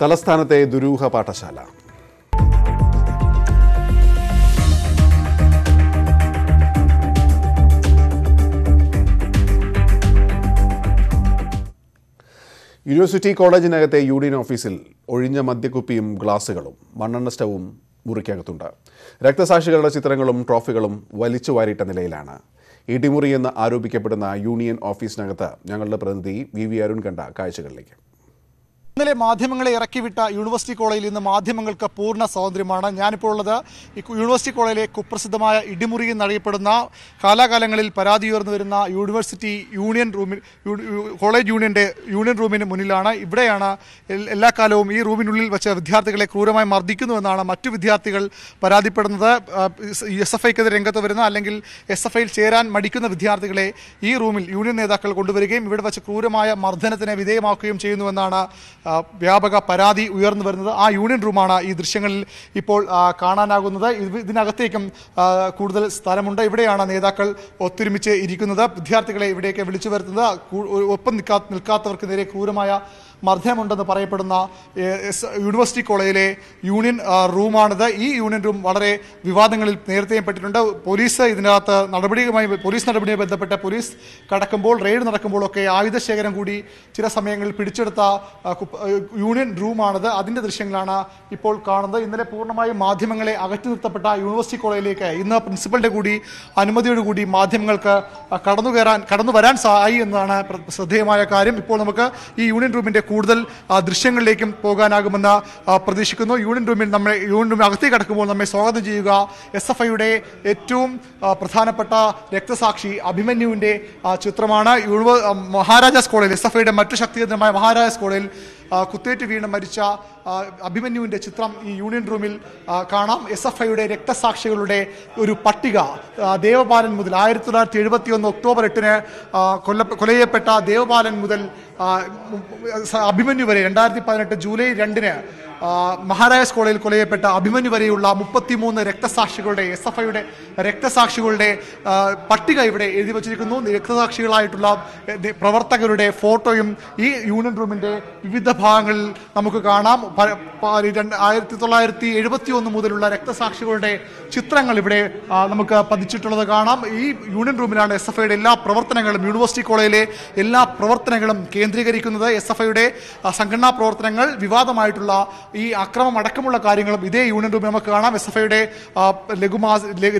തലസ്ഥാനത്തെ ദുരൂഹ പാഠശാല university കോളേജിനകത്തെ union ഓഫീസിൽ ഒഴിഞ്ഞ മദ്യക്കുപ്പിയും ഗ്ലാസുകളും മണ്ണെണ്ണ സ്റ്റവും മുറിക്കകത്തുണ്ട് രക്തസാക്ഷികളുടെ ചിത്രങ്ങളും ട്രോഫികളും വലിച്ചു വാരിയിട്ട നിലയിലാണ് ഇടിമുറിയെന്ന് ആരോപിക്കപ്പെടുന്ന യൂണിയൻ ഓഫീസിനകത്ത് ഞങ്ങളുടെ പ്രതിനിധി വി വി അരുൺ കണ്ട കാഴ്ചകളിലേക്ക് ഇന്നലെ മാധ്യമങ്ങളെ ഇറക്കിവിട്ട യൂണിവേഴ്സിറ്റി കോളേജിൽ നിന്ന് മാധ്യമങ്ങൾക്ക് പൂർണ്ണ സ്വാതന്ത്ര്യമാണ് ഞാനിപ്പോൾ ഉള്ളത് ഈ യൂണിവേഴ്സിറ്റി കോളേജിലെ കുപ്രസിദ്ധമായ ഇടിമുറി എന്നറിയപ്പെടുന്ന കാലാകാലങ്ങളിൽ പരാതി ഉയർന്നു വരുന്ന യൂണിവേഴ്സിറ്റി യൂണിയൻ റൂമിൽ കോളേജ് യൂണിയൻ്റെ യൂണിയൻ റൂമിന് മുന്നിലാണ് ഇവിടെയാണ് എല്ലാ കാലവും ഈ റൂമിനുള്ളിൽ വെച്ച് വിദ്യാർത്ഥികളെ ക്രൂരമായി മർദ്ദിക്കുന്നുവെന്നാണ് മറ്റു വിദ്യാർത്ഥികൾ പരാതിപ്പെടുന്നത് എസ് എഫ് ഐക്കെതിരെ രംഗത്ത് വരുന്ന അല്ലെങ്കിൽ എസ് എഫ് ഐയിൽ ചേരാൻ മടിക്കുന്ന വിദ്യാർത്ഥികളെ ഈ റൂമിൽ യൂണിയൻ നേതാക്കൾ കൊണ്ടുവരികയും ഇവിടെ വെച്ച് ക്രൂരമായ മർദ്ദനത്തിന് വിധേയമാക്കുകയും ചെയ്യുന്നുവെന്നാണ് വ്യാപക പരാതി ഉയർന്നു വരുന്നത് ആ യൂണിയൻ റൂമാണ് ഈ ദൃശ്യങ്ങളിൽ ഇപ്പോൾ കാണാനാകുന്നത് ഇതിനകത്തേക്കും കൂടുതൽ സ്ഥലമുണ്ട് ഇവിടെയാണ് നേതാക്കൾ ഒത്തൊരുമിച്ച് ഇരിക്കുന്നത് വിദ്യാർത്ഥികളെ ഇവിടെയൊക്കെ വിളിച്ചു വരുത്തുന്നത് ഒപ്പം നിൽക്കാ നിൽക്കാത്തവർക്ക് നേരെ ക്രൂരമായ മർദ്ദമുണ്ടെന്ന് പറയപ്പെടുന്ന യൂണിവേഴ്സിറ്റി കോളേജിലെ യൂണിയൻ റൂമാണിത് ഈ യൂണിയൻ റൂം വളരെ വിവാദങ്ങളിൽ നേരത്തെയും പെട്ടിട്ടുണ്ട് പോലീസ് ഇതിനകത്ത് നടപടിയുമായി പോലീസ് നടപടിയുമായി ബന്ധപ്പെട്ട പോലീസ് കടക്കുമ്പോൾ റെയ്ഡ് നടക്കുമ്പോഴൊക്കെ ആയുധശേഖരം കൂടി ചില സമയങ്ങളിൽ പിടിച്ചെടുത്ത യൂണിയൻ റൂമാണിത് അതിൻ്റെ ദൃശ്യങ്ങളാണ് ഇപ്പോൾ കാണുന്നത് ഇന്നലെ പൂർണ്ണമായും മാധ്യമങ്ങളെ അകറ്റി നിർത്തപ്പെട്ട യൂണിവേഴ്സിറ്റി കോളേജിലേക്ക് ഇന്ന് പ്രിൻസിപ്പളിൻ്റെ കൂടി അനുമതിയോട് കൂടി മാധ്യമങ്ങൾക്ക് കടന്നു കയറാൻ കടന്നു വരാൻ സഹായി എന്നതാണ് ശ്രദ്ധേയമായ കാര്യം ഇപ്പോൾ നമുക്ക് ഈ യൂണിയൻ റൂമിൻ്റെ കൂടുതൽ ദൃശ്യങ്ങളിലേക്കും പോകാനാകുമെന്ന് പ്രതീക്ഷിക്കുന്നു യൂണിയൻ റൂമിൽ നമ്മെ യൂണിയൻ റൂമിൽ അകത്തേക്ക് കടക്കുമ്പോൾ നമ്മെ സ്വാഗതം ചെയ്യുക എസ് എഫ് ഐയുടെ ഏറ്റവും പ്രധാനപ്പെട്ട രക്തസാക്ഷി അഭിമന്യുവിൻ്റെ ചിത്രമാണ് യൂണിവേ മഹാരാജാസ് കോളേജിൽ എസ് എഫ് ഐയുടെ മറ്റു ശക്തികേന്ദ്രമായ മഹാരാജാസ് കോളേജിൽ കുത്തേറ്റ് വീണ് മരിച്ച അഭിമന്യുവിൻ്റെ ചിത്രം ഈ യൂണിയൻ റൂമിൽ കാണാം എസ് എഫ് ഐയുടെ രക്തസാക്ഷികളുടെ ഒരു പട്ടിക ദേവപാലൻ മുതൽ ആയിരത്തി തൊള്ളായിരത്തി എഴുപത്തി ഒന്ന് ഒക്ടോബർ എട്ടിന് കൊല്ല കൊലയപ്പെട്ട ദേവപാലൻ മുതൽ അഭിമന്യു വരെ രണ്ടായിരത്തി പതിനെട്ട് ജൂലൈ രണ്ടിന് മഹാരാജാസ് കോളേജിൽ കൊലയപ്പെട്ട അഭിമന്യു വരെയുള്ള മുപ്പത്തിമൂന്ന് രക്തസാക്ഷികളുടെ എസ് എഫ് ഐയുടെ രക്തസാക്ഷികളുടെ പട്ടിക ഇവിടെ എഴുതി വച്ചിരിക്കുന്നു രക്തസാക്ഷികളായിട്ടുള്ള പ്രവർത്തകരുടെ ഫോട്ടോയും ഈ യൂണിയൻ റൂമിൻ്റെ വിവിധ ഭാഗങ്ങളിൽ നമുക്ക് കാണാം ആയിരത്തി തൊള്ളായിരത്തി എഴുപത്തി ഒന്ന് മുതലുള്ള രക്തസാക്ഷികളുടെ ചിത്രങ്ങൾ ഇവിടെ നമുക്ക് പതിച്ചിട്ടുള്ളത് കാണാം ഈ യൂണിയൻ റൂമിലാണ് എസ് എഫ് ഐയുടെ എല്ലാ പ്രവർത്തനങ്ങളും യൂണിവേഴ്സിറ്റി കോളേജിലെ എല്ലാ പ്രവർത്തനങ്ങളും കേന്ദ്രീകരിക്കുന്നത് എസ് എഫ് ഐയുടെ സംഘടനാ പ്രവർത്തനങ്ങൾ വിവാദമായിട്ടുള്ള ഈ അക്രമം അടക്കമുള്ള കാര്യങ്ങളും ഇതേ യൂണിയൻ റൂമിൽ നമുക്ക് കാണാം എസ് എഫ് ഐയുടെ ലഘുമാ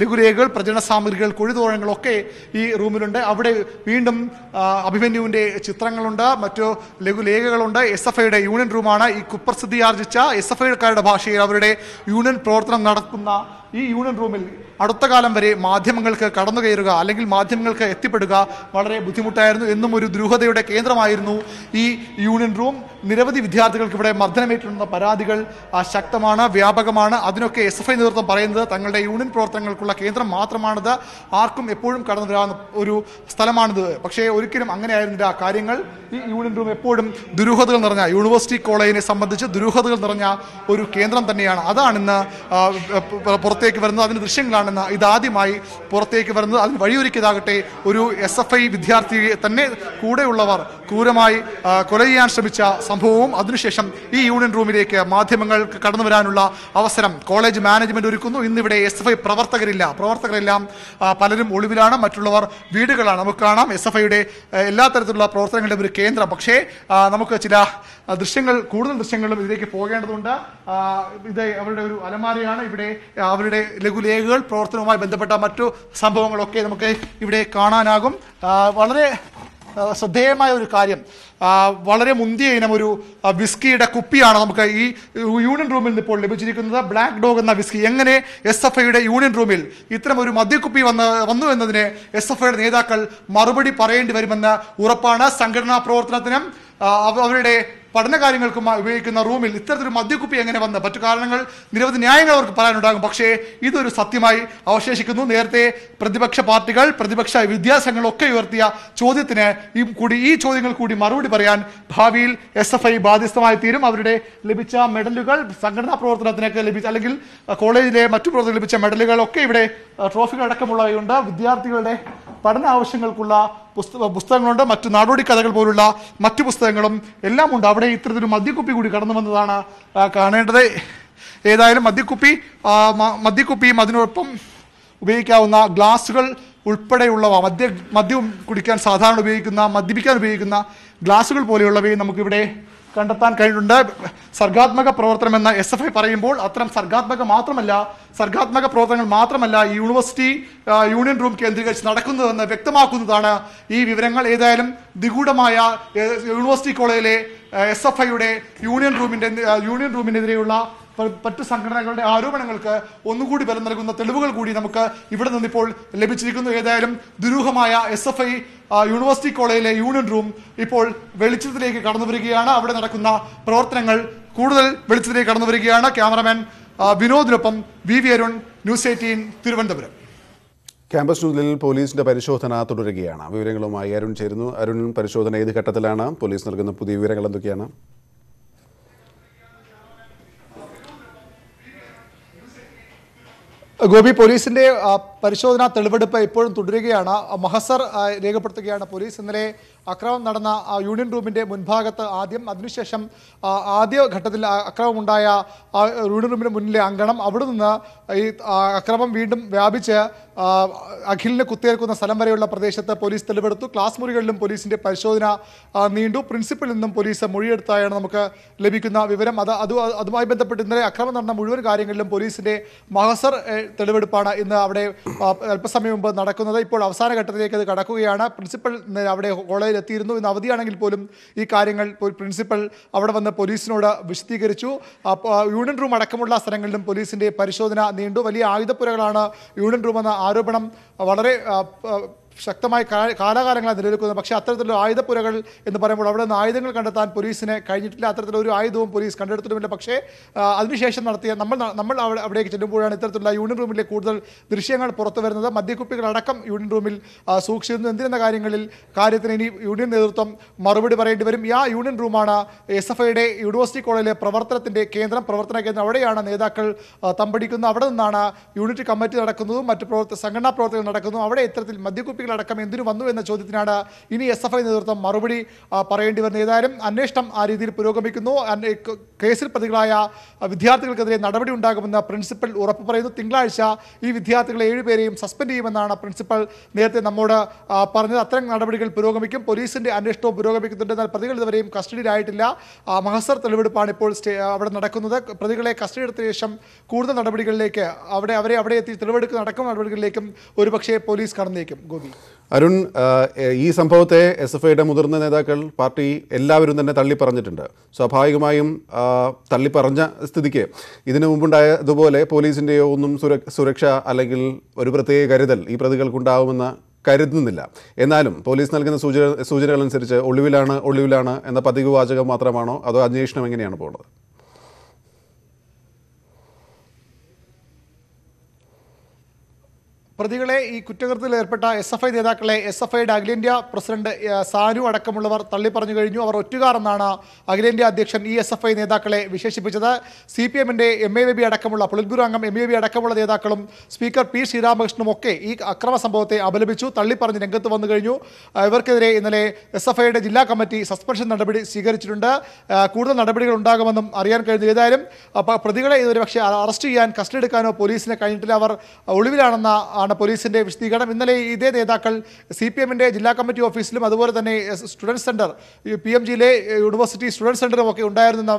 ലഘുരേഖകൾ പ്രചരണ സാമഗ്രികൾ കൊഴുതോഴങ്ങളൊക്കെ ഈ റൂമിലുണ്ട് അവിടെ വീണ്ടും അഭിമന്യുവിൻ്റെ ചിത്രങ്ങളുണ്ട് മറ്റു ലഘുലേഖകളുണ്ട് എസ് എഫ് ഐയുടെ യൂണിയൻ റൂമാണ് ഈ കുപ്രസിദ്ധി ആർജിച്ച എസ് എഫ് ഐക്കാരുടെ ഭാഷയിൽ അവരുടെ യൂണിയൻ പ്രവർത്തനം നടത്തുന്ന ഈ യൂണിയൻ റൂമിൽ അടുത്ത കാലം വരെ മാധ്യമങ്ങൾക്ക് കടന്നു കയറുക അല്ലെങ്കിൽ മാധ്യമങ്ങൾക്ക് എത്തിപ്പെടുക വളരെ ബുദ്ധിമുട്ടായിരുന്നു എന്നും ഒരു ദുരൂഹതയുടെ കേന്ദ്രമായിരുന്നു ഈ യൂണിയൻ റൂം നിരവധി വിദ്യാർത്ഥികൾക്ക് ഇവിടെ മർദ്ദനമേറ്റിരുന്ന പരാതികൾ ശക്തമാണ് വ്യാപകമാണ് അതിനൊക്കെ എസ് എഫ് ഐ നേതൃത്വം പറയുന്നത് തങ്ങളുടെ യൂണിയൻ പ്രവർത്തനങ്ങൾക്കുള്ള കേന്ദ്രം മാത്രമാണിത് ആർക്കും എപ്പോഴും കടന്നു വരാവുന്ന ഒരു സ്ഥലമാണിത് പക്ഷേ ഒരിക്കലും ആയിരുന്നില്ല കാര്യങ്ങൾ ഈ യൂണിയൻ റൂം എപ്പോഴും ദുരൂഹതകൾ നിറഞ്ഞ യൂണിവേഴ്സിറ്റി കോളേജിനെ സംബന്ധിച്ച് ദുരൂഹതകൾ നിറഞ്ഞ ഒരു കേന്ദ്രം തന്നെയാണ് അതാണ് ഇന്ന് പുറത്തെ പുറത്തേക്ക് വരുന്നത് അതിന് ദൃശ്യം കാണുന്ന ഇതാദ്യമായി പുറത്തേക്ക് വരുന്നത് അതിന് വഴിയൊരുക്കിയതാകട്ടെ ഒരു എസ് എഫ് ഐ വിദ്യാർത്ഥിയെ തന്നെ കൂടെയുള്ളവർ ക്രൂരമായി കൊല ചെയ്യാൻ ശ്രമിച്ച സംഭവവും അതിനുശേഷം ഈ യൂണിയൻ റൂമിലേക്ക് മാധ്യമങ്ങൾക്ക് കടന്നു വരാനുള്ള അവസരം കോളേജ് മാനേജ്മെന്റ് ഒരുക്കുന്നു ഇന്നിവിടെ എസ് എഫ് ഐ പ്രവർത്തകരില്ല പ്രവർത്തകരെല്ലാം പലരും ഒളിവിലാണ് മറ്റുള്ളവർ വീടുകളാണ് നമുക്ക് കാണാം എസ് എഫ് ഐയുടെ എല്ലാ തരത്തിലുള്ള പ്രവർത്തനങ്ങളുടെ ഒരു കേന്ദ്രം പക്ഷേ നമുക്ക് ചില ദൃശ്യങ്ങൾ കൂടുതൽ ദൃശ്യങ്ങളും ഇതിലേക്ക് പോകേണ്ടതുണ്ട് ഇത് അവരുടെ ഒരു അലമാരയാണ് ഇവിടെ അവർ അവരുടെ ലഘുലേഖകൾ പ്രവർത്തനവുമായി ബന്ധപ്പെട്ട മറ്റു സംഭവങ്ങളൊക്കെ നമുക്ക് ഇവിടെ കാണാനാകും വളരെ ശ്രദ്ധേയമായ ഒരു കാര്യം വളരെ മുന്തിയ ഇനം ഒരു വിസ്കിയുടെ കുപ്പിയാണ് നമുക്ക് ഈ യൂണിയൻ റൂമിൽ നിന്ന് ഇപ്പോൾ ലഭിച്ചിരിക്കുന്നത് ബ്ലാക്ക് ഡോഗ് എന്ന വിസ്കി എങ്ങനെ എസ് എഫ് ഐയുടെ യൂണിയൻ റൂമിൽ ഇത്തരം ഒരു മദ്യക്കുപ്പി വന്ന് വന്നു എന്നതിന് എസ് എഫ് ഐയുടെ നേതാക്കൾ മറുപടി പറയേണ്ടി വരുമെന്ന് ഉറപ്പാണ് സംഘടനാ പ്രവർത്തനത്തിനും അവരുടെ പഠനകാര്യങ്ങൾക്കും ഉപയോഗിക്കുന്ന റൂമിൽ ഇത്തരത്തിലൊരു മദ്യക്കുപ്പി എങ്ങനെ വന്ന മറ്റു കാരണങ്ങൾ നിരവധി ന്യായങ്ങൾ അവർക്ക് പറയാനുണ്ടാകും പക്ഷേ ഇതൊരു സത്യമായി അവശേഷിക്കുന്നു നേരത്തെ പ്രതിപക്ഷ പാർട്ടികൾ പ്രതിപക്ഷ വിദ്യാസംഘങ്ങളൊക്കെ ഉയർത്തിയ ചോദ്യത്തിന് ഈ കൂടി ഈ ചോദ്യങ്ങൾ കൂടി മറുപടി പറയാൻ ഭാവിയിൽ എസ് എഫ് ഐ ബാധ്യസ്ഥമായി തീരും അവരുടെ ലഭിച്ച മെഡലുകൾ സംഘടനാ പ്രവർത്തനത്തിനൊക്കെ ലഭിച്ച അല്ലെങ്കിൽ കോളേജിലെ മറ്റു പ്രവർത്തനം ലഭിച്ച മെഡലുകളൊക്കെ ഇവിടെ ട്രോഫികൾ അടക്കമുള്ളവയുണ്ട് വിദ്യാർത്ഥികളുടെ പഠന ആവശ്യങ്ങൾക്കുള്ള പുസ്തക പുസ്തകങ്ങളുണ്ട് മറ്റു നാടോടി കഥകൾ പോലുള്ള മറ്റു പുസ്തകങ്ങളും എല്ലാം ഉണ്ട് അവിടെ ഇത്തരത്തിലൊരു മദ്യക്കുപ്പി കൂടി കടന്നു വന്നതാണ് കാണേണ്ടത് ഏതായാലും മദ്യക്കുപ്പി മദ്യക്കുപ്പിയും അതിനൊപ്പം ഉപയോഗിക്കാവുന്ന ഗ്ലാസുകൾ ഉൾപ്പെടെയുള്ളവ മദ്യ മദ്യം കുടിക്കാൻ സാധാരണ ഉപയോഗിക്കുന്ന മദ്യപിക്കാൻ ഉപയോഗിക്കുന്ന ഗ്ലാസുകൾ പോലെയുള്ളവയും നമുക്കിവിടെ കണ്ടെത്താൻ കഴിഞ്ഞിട്ടുണ്ട് സർഗാത്മക പ്രവർത്തനം എന്ന എസ് എഫ് ഐ പറയുമ്പോൾ അത്തരം സർഗാത്മക മാത്രമല്ല സർഗാത്മക പ്രവർത്തനങ്ങൾ മാത്രമല്ല ഈ യൂണിവേഴ്സിറ്റി യൂണിയൻ റൂം കേന്ദ്രീകരിച്ച് നടക്കുന്നതെന്ന് വ്യക്തമാക്കുന്നതാണ് ഈ വിവരങ്ങൾ ഏതായാലും നിഗൂഢമായ യൂണിവേഴ്സിറ്റി കോളേജിലെ എസ് എഫ് ഐയുടെ യൂണിയൻ റൂമിൻ്റെ യൂണിയൻ റൂമിനെതിരെയുള്ള മറ്റ് സംഘടനകളുടെ ആരോപണങ്ങൾക്ക് ഒന്നുകൂടി ബലം നൽകുന്ന തെളിവുകൾ കൂടി നമുക്ക് ഇവിടെ നിന്നിപ്പോൾ ലഭിച്ചിരിക്കുന്നു ഏതായാലും ദുരൂഹമായ എസ് എഫ് ഐ യൂണിവേഴ്സിറ്റി കോളേജിലെ യൂണിയൻ റൂം ഇപ്പോൾ വെളിച്ചത്തിലേക്ക് കടന്നു വരികയാണ് അവിടെ നടക്കുന്ന പ്രവർത്തനങ്ങൾ കൂടുതൽ വെളിച്ചത്തിലേക്ക് കടന്നു വരികയാണ് ക്യാമറമാൻ വിനോദിനൊപ്പം V V Arun news eighteen Thiruvananthapuram campus ന്യൂസിൽ പോലീസിന്റെ പരിശോധന തുടരുകയാണ് വിവരങ്ങളുമായി അരുൺ ചേരുന്നു അരുൺ പരിശോധന ഏത് ഘട്ടത്തിലാണ് പോലീസ് നൽകുന്ന പുതിയ വിവരങ്ങൾ എന്തൊക്കെയാണ് ഗോപി പോലീസിന്റെ പരിശോധന തെളിവെടുപ്പ് ഇപ്പോഴും തുടരുകയാണ് മഹസർ രേഖപ്പെടുത്തുകയാണ് പോലീസ് ഇന്നലെ അക്രമം നടന്ന യൂണിയൻ റൂമിൻ്റെ മുൻഭാഗത്ത് ആദ്യം അതിനുശേഷം ആദ്യ ഘട്ടത്തിൽ അക്രമമുണ്ടായ യൂണിയൻ റൂമിൻ്റെ മുന്നിലെ അങ്കണം അവിടെ നിന്ന് ഈ അക്രമം വീണ്ടും വ്യാപിച്ച് അഖിലിനെ കുത്തിയേൽക്കുന്ന സ്ഥലം വരെയുള്ള പ്രദേശത്ത് പോലീസ് തെളിവെടുത്തു ക്ലാസ് മുറികളിലും പോലീസിൻ്റെ പരിശോധന നീണ്ടു പ്രിൻസിപ്പലിൽ നിന്നും പോലീസ് മൊഴിയെടുത്തായാണ് നമുക്ക് ലഭിക്കുന്ന വിവരം അത് അത് അതുമായി ബന്ധപ്പെട്ട് ഇന്നലെ അക്രമം നടന്ന മുഴുവൻ കാര്യങ്ങളിലും പോലീസിൻ്റെ മഹസർ തെളിവെടുപ്പാണ് ഇന്ന് അവിടെ അല്പസമയം മുമ്പ് നടക്കുന്നത് ഇപ്പോൾ അവസാന ഘട്ടത്തിലേക്ക് അത് കടക്കുകയാണ് പ്രിൻസിപ്പൽ അവിടെ കോളേജ് എത്തിയിരുന്നു ഇന്ന് അവധിയാണെങ്കിൽ പോലും ഈ കാര്യങ്ങൾ പ്രിൻസിപ്പൽ അവിടെ വന്ന് പോലീസിനോട് വിശദീകരിച്ചു യൂണിയൻ റൂം അടക്കമുള്ള സ്ഥലങ്ങളിലും പോലീസിൻ്റെ പരിശോധന നീണ്ടു വലിയ ആയുധപ്പുരകളാണ് യൂണിയൻ റൂമെന്ന ആരോപണം വളരെ ശക്തമായ കാലാകാലങ്ങളാണ് നിലനിൽക്കുന്നത് പക്ഷേ അത്തരത്തിലുള്ള ആയുധപ്പുരകൾ എന്ന് പറയുമ്പോൾ അവിടെ നിന്ന് ആയുധങ്ങൾ കണ്ടെത്താൻ പോലീസിന് കഴിഞ്ഞിട്ടില്ല ഒരു ആയുധവും പോലീസ് കണ്ടെടുത്തിട്ടുമില്ല പക്ഷേ അതിനുശേഷം നടത്തിയ നമ്മൾ നമ്മൾ അവിടെ അവിടേക്ക് ചെല്ലുമ്പോഴാണ് ഇത്തരത്തിലുള്ള യൂണിയൻ റൂമിലെ കൂടുതൽ ദൃശ്യങ്ങൾ പുറത്തു വരുന്നത് മദ്യക്കുപ്പികളടക്കം യൂണിയൻ റൂമിൽ സൂക്ഷിച്ചിരുന്നു എന്തിനെന്ന കാര്യങ്ങളിൽ കാര്യത്തിന് ഇനി യൂണിയൻ നേതൃത്വം മറുപടി പറയേണ്ടി വരും ആ യൂണിയൻ റൂമാണ് എസ് എഫ് ഐയുടെ യൂണിവേഴ്സിറ്റി കോളേജിലെ പ്രവർത്തനത്തിൻ്റെ കേന്ദ്രം പ്രവർത്തന കേന്ദ്രം അവിടെയാണ് നേതാക്കൾ തമ്പടിക്കുന്നത് അവിടെ നിന്നാണ് യൂണിറ്റ് കമ്മിറ്റി നടക്കുന്നതും മറ്റ് പ്രവർത്തന സംഘടനാ പ്രവർത്തകർ നടക്കുന്നതും അവിടെ ഇത്തരത്തിൽ മദ്യക്കുപ്പികൾ കുട്ടികളടക്കം എന്തിനു വന്നു എന്ന ചോദ്യത്തിനാണ് ഇനി എസ് എഫ് ഐ നേതൃത്വം മറുപടി പറയേണ്ടി വരുന്നത് ഏതായാലും അന്വേഷണം ആ രീതിയിൽ പുരോഗമിക്കുന്നു കേസിൽ പ്രതികളായ വിദ്യാർത്ഥികൾക്കെതിരെ നടപടി ഉണ്ടാകുമെന്ന് പ്രിൻസിപ്പൽ ഉറപ്പ് പറയുന്നു തിങ്കളാഴ്ച ഈ വിദ്യാർത്ഥികളെ ഏഴുപേരെയും സസ്പെൻഡ് ചെയ്യുമെന്നാണ് പ്രിൻസിപ്പൽ നേരത്തെ നമ്മോട് പറഞ്ഞത് അത്തരം നടപടികൾ പുരോഗമിക്കും പോലീസിന്റെ അന്വേഷണവും പുരോഗമിക്കുന്നുണ്ട് എന്നാൽ പ്രതികൾ ഇതുവരെയും കസ്റ്റഡിയിലായിട്ടില്ല മഹസർ തെളിവെടുപ്പാണ് ഇപ്പോൾ അവിടെ നടക്കുന്നത് പ്രതികളെ എടുത്ത ശേഷം കൂടുതൽ നടപടികളിലേക്ക് അവിടെ അവരെ അവിടെ എത്തി തെളിവെടുക്കുന്ന നടക്കുന്ന നടപടികളിലേക്കും ഒരുപക്ഷെ പോലീസ് കടന്നേക്കും ഗോപി അരുൺ ഈ സംഭവത്തെ എസ് എഫ് ഐയുടെ മുതിർന്ന നേതാക്കൾ പാർട്ടി എല്ലാവരും തന്നെ തള്ളിപ്പറഞ്ഞിട്ടുണ്ട് സ്വാഭാവികമായും തള്ളിപ്പറഞ്ഞ സ്ഥിതിക്ക് ഇതിനു മുമ്പുണ്ടായതുപോലെ പോലീസിൻ്റെയോ ഒന്നും സുരക്ഷ അല്ലെങ്കിൽ ഒരു പ്രത്യേക കരുതൽ ഈ പ്രതികൾക്കുണ്ടാവുമെന്ന് കരുതുന്നില്ല എന്നാലും പോലീസ് നൽകുന്ന സൂചന സൂചനകളനുസരിച്ച് ഒളിവിലാണ് ഒളിവിലാണ് എന്ന പതിവ് വാചകം മാത്രമാണോ അതോ അന്വേഷണം എങ്ങനെയാണ് പോകുന്നത് പ്രതികളെ ഈ കുറ്റകൃത്യത്തിൽ ഏർപ്പെട്ട എസ് എഫ് ഐ നേതാക്കളെ എസ് എഫ് ഐയുടെ അഖിലേന്ത്യാ പ്രസിഡന്റ് സാനു അടക്കമുള്ളവർ തള്ളിപ്പറഞ്ഞു കഴിഞ്ഞു അവർ ഒറ്റുകാരെന്നാണ് അഖിലേന്ത്യാ അധ്യക്ഷൻ ഈ എസ് എഫ് ഐ നേതാക്കളെ വിശേഷിപ്പിച്ചത് സി പി എമ്മിൻ്റെ എം എ ബി അടക്കമുള്ള പൊളിറ്റ്ബ്യൂറോ അംഗം എം എ ബി അടക്കമുള്ള നേതാക്കളും സ്പീക്കർ പി ശ്രീരാമകൃഷ്ണനും ഒക്കെ ഈ അക്രമ സംഭവത്തെ അപലപിച്ചു തള്ളിപ്പറഞ്ഞ് രംഗത്ത് വന്നു കഴിഞ്ഞു ഇവർക്കെതിരെ ഇന്നലെ എസ് എഫ് ഐയുടെ ജില്ലാ കമ്മിറ്റി സസ്പെൻഷൻ നടപടി സ്വീകരിച്ചിട്ടുണ്ട് കൂടുതൽ നടപടികൾ ഉണ്ടാകുമെന്നും അറിയാൻ കഴിഞ്ഞു ഏതായാലും പ്രതികളെ ഇതുവരെ പക്ഷേ അറസ്റ്റ് ചെയ്യാൻ കസ്റ്റഡി എടുക്കാനോ പോലീസിനെ കഴിഞ്ഞിട്ടില്ല അവർ ഒളിവിലാണെന്ന ആണ് പോലീസിൻ്റെ വിശദീകരണം ഇന്നലെ ഇതേ നേതാക്കൾ സി പി എമ്മിൻ്റെ ജില്ലാ കമ്മിറ്റി ഓഫീസിലും അതുപോലെ തന്നെ സ്റ്റുഡൻറ് സെൻറ്റർ പി എം ജിയിലെ യൂണിവേഴ്സിറ്റി സ്റ്റുഡൻറ് സെൻറ്ററും ഒക്കെ ഉണ്ടായിരുന്ന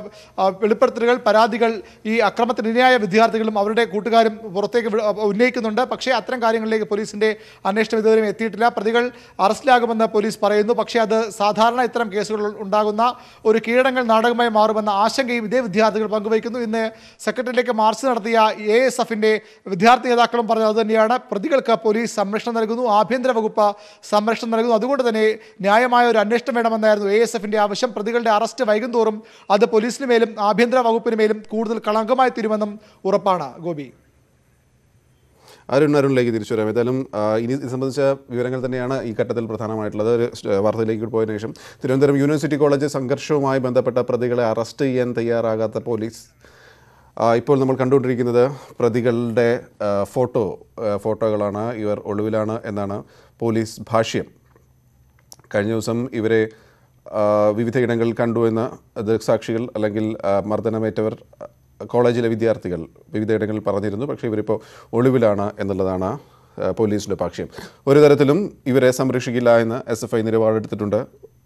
വെളിപ്പെടുത്തലുകൾ പരാതികൾ ഈ അക്രമത്തിനിരയായ വിദ്യാർത്ഥികളും അവരുടെ കൂട്ടുകാരും പുറത്തേക്ക് ഉന്നയിക്കുന്നുണ്ട് പക്ഷേ അത്തരം കാര്യങ്ങളിലേക്ക് പോലീസിൻ്റെ അന്വേഷണം ഇതുവരെ എത്തിയിട്ടില്ല പ്രതികൾ അറസ്റ്റിലാകുമെന്ന് പോലീസ് പറയുന്നു പക്ഷേ അത് സാധാരണ ഇത്തരം കേസുകൾ ഉണ്ടാകുന്ന ഒരു കീഴടങ്ങൾ നാടകമായി മാറുമെന്ന ആശങ്കയും ഇതേ വിദ്യാർത്ഥികൾ പങ്കുവയ്ക്കുന്നു ഇന്ന് സെക്രട്ടറിയിലേക്ക് മാർച്ച് നടത്തിയ എ എസ് എഫിൻ്റെ വിദ്യാർത്ഥി നേതാക്കളും പറഞ്ഞത് അതുതന്നെയാണ് പ്രതികൾക്ക് പോലീസ് സംരക്ഷണം നൽകുന്നു ആഭ്യന്തര വകുപ്പ് സംരക്ഷണം നൽകുന്നു അതുകൊണ്ട് തന്നെ ന്യായമായ ഒരു അന്വേഷണം വേണമെന്നായിരുന്നു എ എസ് എഫിൻ്റെ ആവശ്യം പ്രതികളുടെ അറസ്റ്റ് വൈകുന്നോറും അത് പോലീസിന് മേലും ആഭ്യന്തര വകുപ്പിന് മേലും കൂടുതൽ കളങ്കമായി തീരുമെന്നും ഉറപ്പാണ് ഗോപി അരുൺ അരുണിലേക്ക് തിരിച്ചു വരാം ഏതായാലും ഇനി ഇത് സംബന്ധിച്ച വിവരങ്ങൾ തന്നെയാണ് ഈ ഘട്ടത്തിൽ പ്രധാനമായിട്ടുള്ളത് ഒരു വാർത്തയിലേക്ക് പോയതിനു ശേഷം തിരുവനന്തപുരം യൂണിവേഴ്സിറ്റി കോളേജ് സംഘർഷവുമായി ബന്ധപ്പെട്ട പ്രതികളെ അറസ്റ്റ് ചെയ്യാൻ തയ്യാറാകാത്ത പോലീസ് ഇപ്പോൾ നമ്മൾ കണ്ടുകൊണ്ടിരിക്കുന്നത് പ്രതികളുടെ ഫോട്ടോ ഫോട്ടോകളാണ് ഇവർ ഒളിവിലാണ് എന്നാണ് പോലീസ് ഭാഷ്യം കഴിഞ്ഞ ദിവസം ഇവരെ വിവിധ കണ്ടു കണ്ടുവെന്ന ദൃക്സാക്ഷികൾ അല്ലെങ്കിൽ മർദ്ദനമേറ്റവർ കോളേജിലെ വിദ്യാർത്ഥികൾ വിവിധ ഇടങ്ങളിൽ പറഞ്ഞിരുന്നു പക്ഷേ ഇവരിപ്പോൾ ഒളിവിലാണ് എന്നുള്ളതാണ് പോലീസിൻ്റെ ഭാഷ്യം ഒരു തരത്തിലും ഇവരെ സംരക്ഷിക്കില്ല എന്ന് എസ് എഫ് ഐ നിലപാടെടുത്തിട്ടുണ്ട്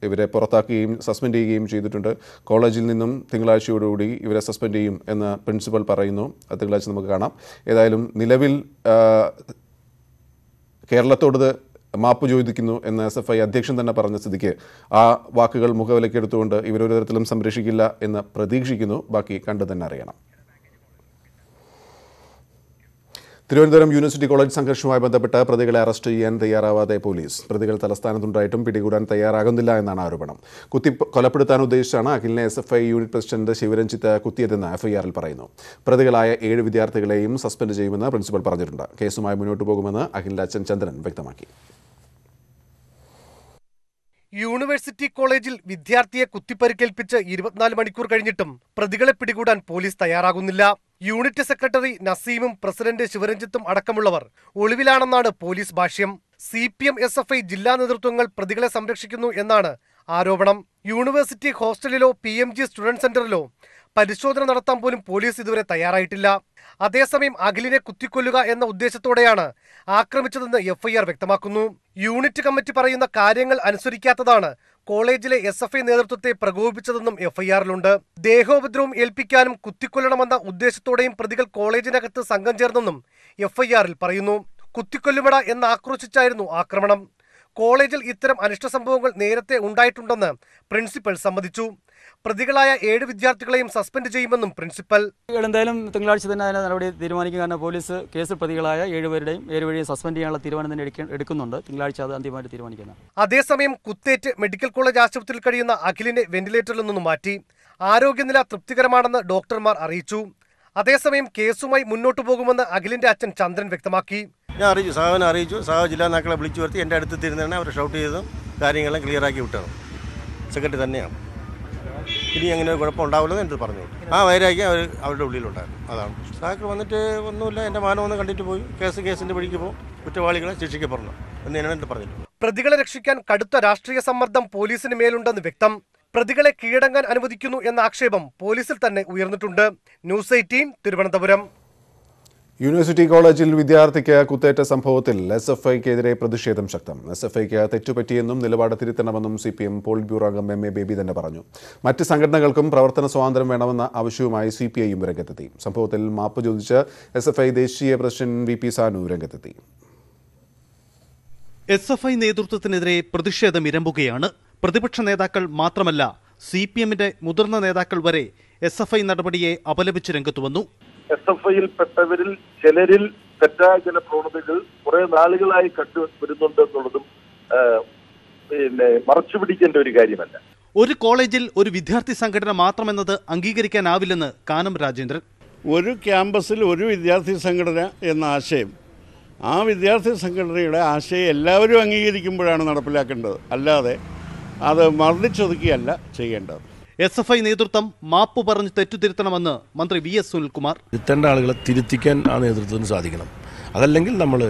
ഇവരെ പുറത്താക്കുകയും സസ്പെൻഡ് ചെയ്യുകയും ചെയ്തിട്ടുണ്ട് കോളേജിൽ നിന്നും തിങ്കളാഴ്ചയോടുകൂടി ഇവരെ സസ്പെൻഡ് ചെയ്യും എന്ന് പ്രിൻസിപ്പൽ പറയുന്നു അത് തിങ്കളാഴ്ച നമുക്ക് കാണാം ഏതായാലും നിലവിൽ കേരളത്തോടത് മാപ്പ് ചോദിക്കുന്നു എന്ന് എസ് എഫ് ഐ അധ്യക്ഷൻ തന്നെ പറഞ്ഞ സ്ഥിതിക്ക് ആ വാക്കുകൾ മുഖവിലക്കെടുത്തുകൊണ്ട് ഇവരൊരു തരത്തിലും സംരക്ഷിക്കില്ല എന്ന് പ്രതീക്ഷിക്കുന്നു ബാക്കി കണ്ടു തന്നെ അറിയണം തിരുവനന്തപുരം യൂണിവേഴ്സിറ്റി കോളേജ് സംഘർഷവുമായി ബന്ധപ്പെട്ട് പ്രതികളെ അറസ്റ്റ് ചെയ്യാൻ തയ്യാറാവാതെ പോലീസ് പ്രതികൾ തലസ്ഥാനത്തുണ്ടായിട്ടും പിടികൂടാൻ തയ്യാറാകുന്നില്ല എന്നാണ് ആരോപണം കുത്തി കൊലപ്പെടുത്താൻ ഉദ്ദേശിച്ചാണ് അഖിലിനെ S F I unit president Sivaranjith കുത്തിയതെന്ന് എഫ്ഐആറിൽ പറയുന്നു പ്രതികളായ ഏഴ് വിദ്യാർത്ഥികളെയും സസ്പെൻഡ് ചെയ്യുമെന്ന് പ്രിൻസിപ്പൽ പറഞ്ഞിട്ടുണ്ട് കേസുമായി മുന്നോട്ട് പോകുമെന്ന് അഖിലിന്റെ അച്ഛൻ ചന്ദ്രൻ വ്യക്തമാക്കി യൂണിവേഴ്സിറ്റി കോളേജിൽ വിദ്യാർത്ഥിയെ കുത്തിപ്പരിക്കേൽപ്പിച്ച് ഇരുപത്തിനാല് മണിക്കൂർ കഴിഞ്ഞിട്ടും പ്രതികളെ പിടികൂടാൻ പോലീസ് തയ്യാറാകുന്നില്ല യൂണിറ്റ് സെക്രട്ടറി നസീമും പ്രസിഡന്റ് ശിവരഞ്ജിത്തും അടക്കമുള്ളവർ ഒളിവിലാണെന്നാണ് പോലീസ് ഭാഷ്യം C P M S F I ജില്ലാ നേതൃത്വങ്ങൾ പ്രതികളെ സംരക്ഷിക്കുന്നു എന്നാണ് ആരോപണം യൂണിവേഴ്സിറ്റി ഹോസ്റ്റലിലോ പി എം ജി സ്റ്റുഡൻറ് സെന്ററിലോ പരിശോധന നടത്താൻ പോലും പോലീസ് ഇതുവരെ തയ്യാറായിട്ടില്ല അതേസമയം അഖിലിനെ കുത്തിക്കൊല്ലുക എന്ന ഉദ്ദേശത്തോടെയാണ് ആക്രമിച്ചതെന്ന് എഫ്ഐആർ വ്യക്തമാക്കുന്നു യൂണിറ്റ് കമ്മിറ്റി പറയുന്ന കാര്യങ്ങൾ അനുസരിക്കാത്തതാണ് കോളേജിലെ എസ് എഫ് ഐ നേതൃത്വത്തെ പ്രകോപിപ്പിച്ചതെന്നും എഫ്ഐആറിലുണ്ട് ദേഹോപദ്രവം ഏൽപ്പിക്കാനും കുത്തിക്കൊല്ലണമെന്ന ഉദ്ദേശത്തോടെയും പ്രതികൾ കോളേജിനകത്ത് സംഘം ചേർന്നെന്നും എഫ്ഐആറിൽ പറയുന്നു കുത്തിക്കൊല്ലുമട എന്ന് ആക്രോശിച്ചായിരുന്നു ആക്രമണം കോളേജിൽ ഇത്തരം അനിഷ്ട സംഭവങ്ങൾ നേരത്തെ ഉണ്ടായിട്ടുണ്ടെന്ന് പ്രിൻസിപ്പൽ സമ്മതിച്ചു പ്രതികളായ ഏഴ് വിദ്യാർത്ഥികളെയും സസ്പെൻഡ് ചെയ്യുമെന്നും പ്രിൻസിപ്പൽ എന്തായാലും തിങ്കളാഴ്ച തന്നെ അതിന് നടപടി തീരുമാനിക്കും കാരണം പോലീസ് കേസിൽ പ്രതികളായ ഏഴുപേരുടെയും ഏഴുപേരെയും സസ്പെൻഡ് ചെയ്യാനുള്ള തീരുമാനം തന്നെ എടുക്കുന്നുണ്ട് തിങ്കളാഴ്ച അത് അന്തിമമായിട്ട് തീരുമാനിക്കുന്നത് അതേസമയം കുത്തേറ്റ് മെഡിക്കൽ കോളേജ് ആശുപത്രിയിൽ കഴിയുന്ന അഖിലിനെ വെന്റിലേറ്ററിൽ നിന്നും മാറ്റി ആരോഗ്യനില തൃപ്തികരമാണെന്ന് ഡോക്ടർമാർ അറിയിച്ചു അതേസമയം കേസുമായി മുന്നോട്ടു പോകുമെന്ന് അഖിലിന്റെ അച്ഛൻ ചന്ദ്രൻ വ്യക്തമാക്കി ഞാൻ അറിയിച്ചു സാഹുവിനെ അറിയിച്ചു സാഹു ജില്ലാ നേതാക്കളെ വിളിച്ചു വരുത്തി എൻ്റെ അടുത്ത് തിരുന്നതാണ് അവരെ ഷൗട്ട് ചെയ്തതും കാര്യങ്ങളെല്ലാം ക്ലിയറാക്കി വിട്ടത് സെക്രട്ടറി തന്നെയാണ് ഇനി അങ്ങനെ ഒരു കുഴപ്പം ഉണ്ടാവില്ലെന്ന് എൻ്റെ പറഞ്ഞു ആ വൈരാഗ്യം അവർ അവരുടെ ഉള്ളിലുണ്ടായിരുന്നു അതാണ് സാക്കൾ വന്നിട്ട് ഒന്നുമില്ല എൻ്റെ മാനം ഒന്ന് കണ്ടിട്ട് പോയി കേസ് കേസിൻ്റെ വഴിക്ക് പോകും കുറ്റവാളികളെ ശിക്ഷിക്കപ്പെടണം എന്ന് ഞാൻ എൻ്റെ പറഞ്ഞിട്ടുണ്ട് പ്രതികളെ രക്ഷിക്കാൻ കടുത്ത രാഷ്ട്രീയ സമ്മർദ്ദം പോലീസിന് മേലുണ്ടെന്ന് വ്യക്തം പ്രതികളെ കീഴടങ്ങാൻ അനുവദിക്കുന്നു എന്ന ആക്ഷേപം പോലീസിൽ തന്നെ ഉയർന്നിട്ടുണ്ട് ന്യൂസ് എയ്റ്റീൻ തിരുവനന്തപുരം യൂണിവേഴ്സിറ്റി കോളേജിൽ വിദ്യാർത്ഥിക്ക് കുത്തേറ്റ സംഭവത്തിൽ എസ് എഫ് ഐക്കെതിരെ പ്രതിഷേധം ശക്തം എസ് എഫ് ഐക്ക് തെറ്റുപറ്റിയെന്നും നിലപാട് തിരുത്തണമെന്നും C P M politburo അംഗം എം എ ബേബി തന്നെ പറഞ്ഞു മറ്റ് സംഘടനകൾക്കും പ്രവർത്തന സ്വാതന്ത്ര്യം വേണമെന്ന ആവശ്യവുമായി സി പി ഐയും രംഗത്തെത്തി സംഭവത്തിൽ മാപ്പ് ചോദിച്ച് എസ് എഫ് ഐ ദേശീയ പ്രസിഡന്റ് വി പി സാനു രംഗത്തെത്തി എസ് എഫ് ഐ നേതൃത്വത്തിനെതിരെ പ്രതിഷേധം ഇരമ്പുകയാണ് പ്രതിപക്ഷ നേതാക്കൾ മാത്രമല്ല സി പി എമ്മിന്റെ മുതിർന്ന നേതാക്കൾ വരെ എസ് എഫ് ഐ നടപടിയെ അപലപിച്ച് രംഗത്ത് വന്നു എസ് എഫ് ഐയിൽ പെട്ടവരിൽ ചിലരിൽ തെറ്റായ ചില പ്രവണതകൾ കുറെ നാളുകളായി കണ്ടുവരുന്നുണ്ട് എന്നുള്ളതും പിന്നെ മറച്ചു പിടിക്കേണ്ട ഒരു കാര്യമല്ല ഒരു കോളേജിൽ ഒരു വിദ്യാർത്ഥി സംഘടന മാത്രമെന്നത് അംഗീകരിക്കാനാവില്ലെന്ന് കാനം രാജേന്ദ്രൻ ഒരു ക്യാമ്പസിൽ ഒരു വിദ്യാർത്ഥി സംഘടന എന്ന ആശയം ആ വിദ്യാർത്ഥി സംഘടനയുടെ ആശയം എല്ലാവരും അംഗീകരിക്കുമ്പോഴാണ് നടപ്പിലാക്കേണ്ടത് അല്ലാതെ അത് മർദ്ദിച്ചൊതുക്കിയല്ല ചെയ്യേണ്ടത് എസ് എഫ് ഐ നേതൃത്വം മാപ്പ് പറഞ്ഞ് തെറ്റുതിരുത്തണമെന്ന് മന്ത്രി വി എസ് സുനിൽകുമാർ തിരുത്തേണ്ട ആളുകളെ തിരുത്തിക്കാൻ ആ നേതൃത്വത്തിന് സാധിക്കണം അതല്ലെങ്കിൽ നമ്മൾ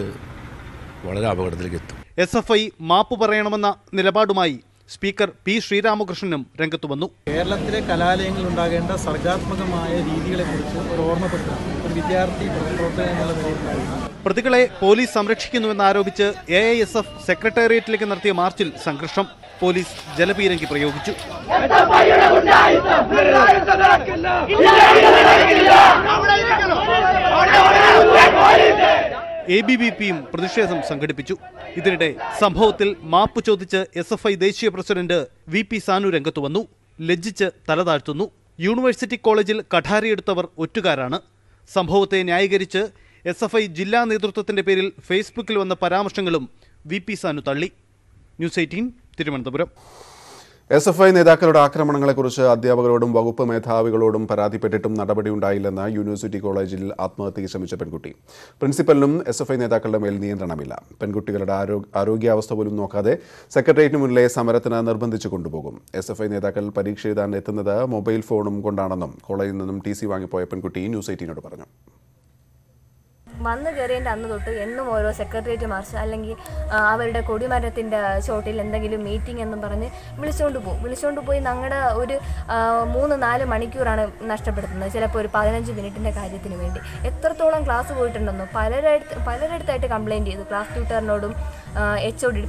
വളരെ അപകടത്തിലേക്ക് എത്തും എസ് എഫ് ഐ മാപ്പ് പറയണമെന്ന നിലപാടുമായി സ്പീക്കർ പി ശ്രീരാമകൃഷ്ണനും രംഗത്ത് വന്നു കേരളത്തിലെ കലാലയങ്ങളിൽ ഉണ്ടാകേണ്ട സർഗാത്മകമായ രീതികളെക്കുറിച്ച് കുറിച്ച് ഓർമ്മപ്പെടുത്തണം വിദ്യാർത്ഥി പ്രതികളെ പോലീസ് ആരോപിച്ച് എ ഐ എസ് എഫ് സെക്രട്ടേറിയറ്റിലേക്ക് നടത്തിയ മാർച്ചിൽ സംഘർഷം പോലീസ് ജലപീരങ്കി പ്രയോഗിച്ചു എ ബി ബി പിയും പ്രതിഷേധം സംഘടിപ്പിച്ചു ഇതിനിടെ സംഭവത്തിൽ മാപ്പ് ചോദിച്ച് എസ് എഫ് ഐ ദേശീയ പ്രസിഡന്റ് വി പി സാനു രംഗത്ത് വന്നു ലജ്ജിച്ച് തലതാഴ്ത്തുന്നു യൂണിവേഴ്സിറ്റി കോളേജിൽ കഠാരിയെടുത്തവർ ഒറ്റുകാരാണ് സംഭവത്തെ ന്യായീകരിച്ച് എസ് എഫ് ഐ ജില്ലാ നേതൃത്വത്തിന്റെ പേരിൽ ഫേസ്ബുക്കിൽ വന്ന പരാമർശങ്ങളും വി പി സാനു തള്ളി news eighteen Thiruvananthapuram S F I നേതാക്കളുടെ ആക്രമണങ്ങളെക്കുറിച്ച് അധ്യാപകരോടും വകുപ്പ് മേധാവികളോടും പരാതിപ്പെട്ടിട്ടും നടപടിയുണ്ടായില്ലെന്ന് യൂണിവേഴ്സിറ്റി കോളേജിൽ ആത്മഹത്യയ്ക്ക് ശ്രമിച്ച പെൺകുട്ടി പ്രിൻസിപ്പലിനും എസ് എഫ് ഐ നേതാക്കളുടെ മേൽ നിയന്ത്രണമില്ല പെൺകുട്ടികളുടെ ആരോഗ്യാവസ്ഥ പോലും നോക്കാതെ സെക്രട്ടേറിയറ്റിന് മുന്നിലെ സമരത്തിന് നിർബന്ധിച്ചു കൊണ്ടുപോകും എസ് എഫ് ഐ നേതാക്കൾ പരീക്ഷ എഴുതാൻ എത്തുന്നത് മൊബൈൽ ഫോണും കൊണ്ടാണെന്നും കോളേജിൽ നിന്നും ടി സി വാങ്ങിപ്പോയ പെൺകുട്ടി ന്യൂസ് എയ്റ്റീനോട് പറഞ്ഞു വന്നു കയറിയതിൻ്റെ അന്ന് തൊട്ട് എന്നും ഓരോ സെക്രട്ടേറിയറ്റ് മാർച്ച് അല്ലെങ്കിൽ അവരുടെ കൊടിമരത്തിൻ്റെ ചോട്ടിൽ എന്തെങ്കിലും മീറ്റിംഗ് എന്നും പറഞ്ഞ് വിളിച്ചുകൊണ്ട് പോകും വിളിച്ചുകൊണ്ട് പോയി ഞങ്ങളുടെ ഒരു മൂന്ന് നാല് മണിക്കൂറാണ് നഷ്ടപ്പെടുത്തുന്നത് ചിലപ്പോൾ ഒരു പതിനഞ്ച് മിനിറ്റിൻ്റെ കാര്യത്തിന് വേണ്ടി എത്രത്തോളം ക്ലാസ് പോയിട്ടുണ്ടെന്നോ പലരടുത്ത് പലരടുത്തായിട്ട് കംപ്ലയിൻറ്റ് ചെയ്തു ക്ലാസ് ട്യൂട്ടറിനോടും എച്ച് ഒ ഡി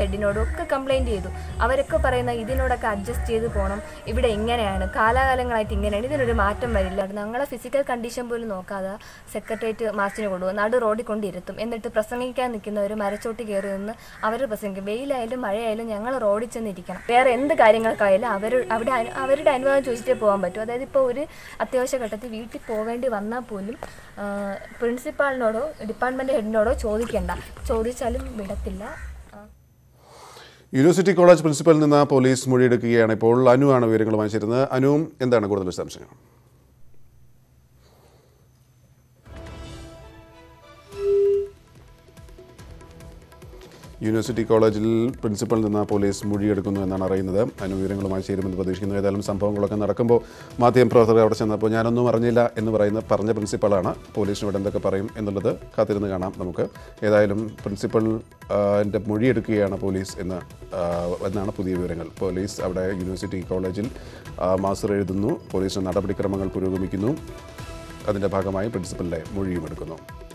ഹെഡിനോടും ഒക്കെ കംപ്ലയിൻറ്റ് ചെയ്തു അവരൊക്കെ പറയുന്ന ഇതിനോടൊക്കെ അഡ്ജസ്റ്റ് ചെയ്ത് പോകണം ഇവിടെ ഇങ്ങനെയാണ് കാലാകാലങ്ങളായിട്ട് ഇങ്ങനെയാണ് ഇതിനൊരു മാറ്റം വരില്ല ഞങ്ങളെ ഫിസിക്കൽ കണ്ടീഷൻ പോലും നോക്കാതെ സെക്രട്ടേറിയറ്റ് മാർച്ചിന് കൊണ്ടുപോകും നടു റോഡിൽ കൊണ്ടിരുത്തും എന്നിട്ട് പ്രസംഗിക്കാൻ നിൽക്കുന്നവർ മരച്ചോട്ടി കയറി നിന്ന് അവർ പ്രസംഗിക്കും വെയിലായാലും മഴയായാലും ഞങ്ങൾ റോഡിൽ ചെന്നിരിക്കണം വേറെ എന്ത് കാര്യങ്ങൾക്കായാലും അവർ അവിടെ അവരുടെ അനുവാദം ചോദിച്ചിട്ടേ പോകാൻ പറ്റും അതായത് ഇപ്പോൾ ഒരു അത്യാവശ്യ ഘട്ടത്തിൽ വീട്ടിൽ പോകേണ്ടി വന്നാൽ പോലും പ്രിൻസിപ്പാളിനോടോ ഡിപ്പാർട്ട്മെൻറ്റ് ഹെഡിനോടോ ചോദിക്കേണ്ട ചോദിച്ചാലും വിടത്തില്ല അറിയത്തില്ല യൂണിവേഴ്സിറ്റി കോളേജ് പ്രിൻസിപ്പലിൽ നിന്ന് പോലീസ് മൊഴിയെടുക്കുകയാണ് ഇപ്പോൾ അനു ആണ് വിവരങ്ങൾ വാങ്ങിച്ചിരുന്നത് അനുവും എന്താണ് കൂടുതൽ വിശദാംശങ്ങൾ യൂണിവേഴ്സിറ്റി കോളേജിൽ പ്രിൻസിപ്പളിൽ നിന്ന് പോലീസ് മൊഴിയെടുക്കുന്നു എന്നാണ് അറിയുന്നത് അതിന് വിവരങ്ങളുമായി ചേരുമെന്ന് പ്രതീക്ഷിക്കുന്നു ഏതായാലും സംഭവങ്ങളൊക്കെ നടക്കുമ്പോൾ പ്രവർത്തകർ അവിടെ ചെന്നപ്പോൾ ഞാനൊന്നും അറിഞ്ഞില്ല എന്ന് പറയുന്ന പറഞ്ഞ പ്രിൻസിപ്പളാണ് പോലീസിനോട് എന്തൊക്കെ പറയും എന്നുള്ളത് കാത്തിരുന്ന് കാണാം നമുക്ക് ഏതായാലും പ്രിൻസിപ്പൾ എൻ്റെ മൊഴിയെടുക്കുകയാണ് പോലീസ് എന്ന് എന്നാണ് പുതിയ വിവരങ്ങൾ പോലീസ് അവിടെ യൂണിവേഴ്സിറ്റി കോളേജിൽ മാസ്റ്റർ എഴുതുന്നു പോലീസിന് നടപടിക്രമങ്ങൾ പുരോഗമിക്കുന്നു അതിൻ്റെ ഭാഗമായി പ്രിൻസിപ്പളിൻ്റെ മൊഴിയും എടുക്കുന്നു